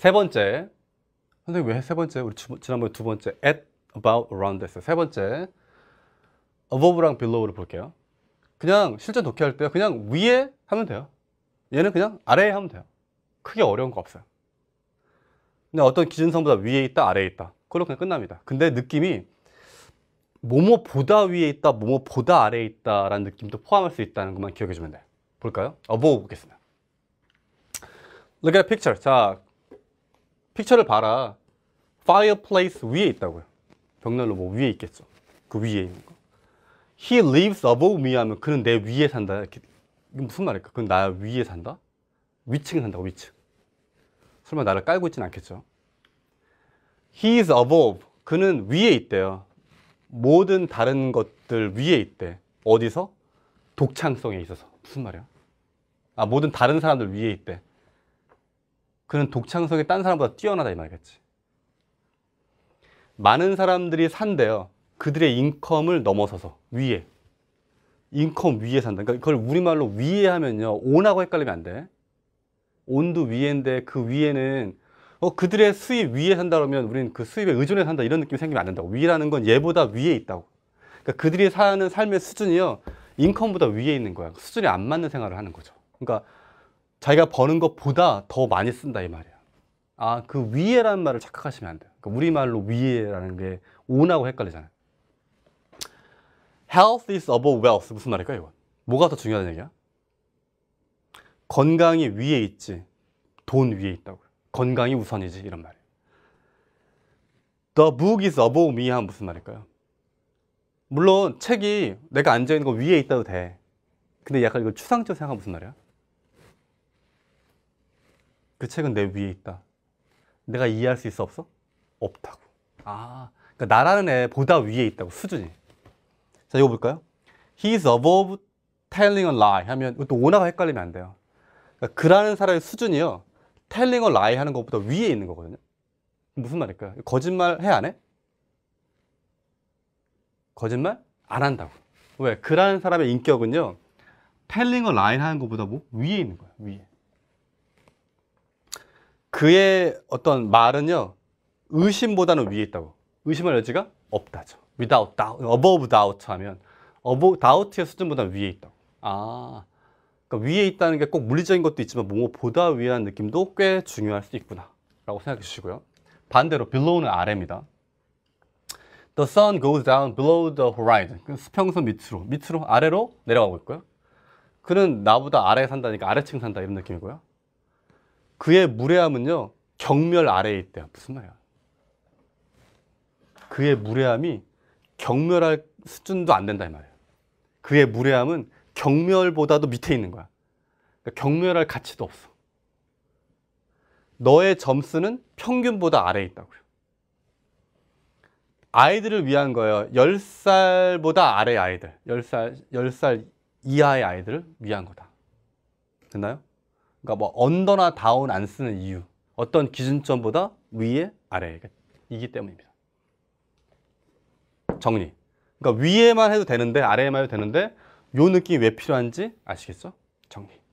세 번째 선생님 왜 세 번째? 우리 지난번에 두 번째 at, about, around 했어요 세 번째 above랑 below를 볼게요 그냥 실전 독해할 때 그냥 위에 하면 돼요 얘는 그냥 아래에 하면 돼요 크게 어려운 거 없어요 근데 어떤 기준선보다 위에 있다 아래에 있다 그걸로 그냥 끝납니다 근데 느낌이 뭐뭐보다 위에 있다 뭐뭐보다 아래에 있다 라는 느낌도 포함할 수 있다는 것만 기억해 주면 돼요 볼까요? above 보겠습니다 Look at a picture 자 픽처를 봐라. fireplace 위에 있다고요. 벽난로 뭐 위에 있겠죠. 그 위에 있는 거. He lives above me 하면 그는 내 위에 산다. 이렇게. 이건 무슨 말일까? 그건 나 위에 산다? 위층에 산다고, 위층. 설마 나를 깔고 있진 않겠죠. He is above. 그는 위에 있대요. 모든 다른 것들 위에 있대. 어디서? 독창성에 있어서. 무슨 말이야? 아, 모든 다른 사람들 위에 있대. 그는 독창성이딴 사람보다 뛰어나다 이 말이겠지. 많은 사람들이 산대요. 그들의 인컴을 넘어서서 위에. 인컴 위에 산다. 그러니까 그걸 우리말로 위에 하면요. 온하고 헷갈리면 안 돼. 온도 위에인데 그 위에는 어, 그들의 수입 위에 산다 그러면 우리는 그 수입에 의존해 산다 이런 느낌이 생기면 안 된다고. 위라는 건 얘보다 위에 있다고. 그러니까 그들이 사는 삶의 수준이요. 인컴보다 위에 있는 거야. 수준이 안 맞는 생활을 하는 거죠. 그러니까 자기가 버는 것보다 더 많이 쓴다 이 말이야. 아, 그 위에라는 말을 착각하시면 안 돼요. 그러니까 우리말로 위에라는 게 온하고 헷갈리잖아요. Health is above wealth. 무슨 말일까요, 이건? 뭐가 더중요하 얘기야? 건강이 위에 있지, 돈 위에 있다고 건강이 우선이지, 이런 말이에 The book is above me 하면 무슨 말일까요? 물론 책이 내가 앉아있는 거 위에 있다도 돼. 근데 약간 이걸 추상적으로 생각하면 무슨 말이야? 그 책은 내 위에 있다. 내가 이해할 수 있어 없어? 없다고. 아, 그러니까 나라는 애보다 위에 있다고 수준이. 자, 이거 볼까요? He is above telling a lie 하면 또 오나가 헷갈리면 안 돼요. 그러니까 그라는 사람의 수준이요. telling a lie 하는 것보다 위에 있는 거거든요. 무슨 말일까요? 거짓말 해 안 해? 거짓말 안 한다고. 왜? 그라는 사람의 인격은요. telling a lie 하는 것보다 뭐 위에 있는 거야. 위에. 그의 어떤 말은요 의심보다는 위에 있다고 의심할 여지가 없다죠 without doubt, above doubt 하면 above doubt의 수준보다 위에 있다고 아 그러니까 위에 있다는 게 꼭 물리적인 것도 있지만 뭐보다 위라는 느낌도 꽤 중요할 수 있구나 라고 생각해 주시고요 반대로 below는 아래입니다 The sun goes down below the horizon 수평선 밑으로 밑으로 아래로 내려가고 있고요 그는 나보다 아래에 산다니까 아래층 산다 이런 느낌이고요 그의 무례함은요, 경멸 아래에 있다. 무슨 말이야? 그의 무례함이 경멸할 수준도 안 된다 이말이에 그의 무례함은 경멸보다도 밑에 있는 거야. 그러니까 경멸할 가치도 없어. 너의 점수는 평균보다 아래에 있다고요. 아이들을 위한 거예요. 10살보다 아래 아이들, 10살, 10살 이하의 아이들을 위한 거다. 됐나요? 그러니까 뭐 언더나 다운 안 쓰는 이유 어떤 기준점보다 위에 아래에 이기 때문입니다 정리 그러니까 위에만 해도 되는데 아래에만 해도 되는데 요 느낌이 왜 필요한지 아시겠죠? 정리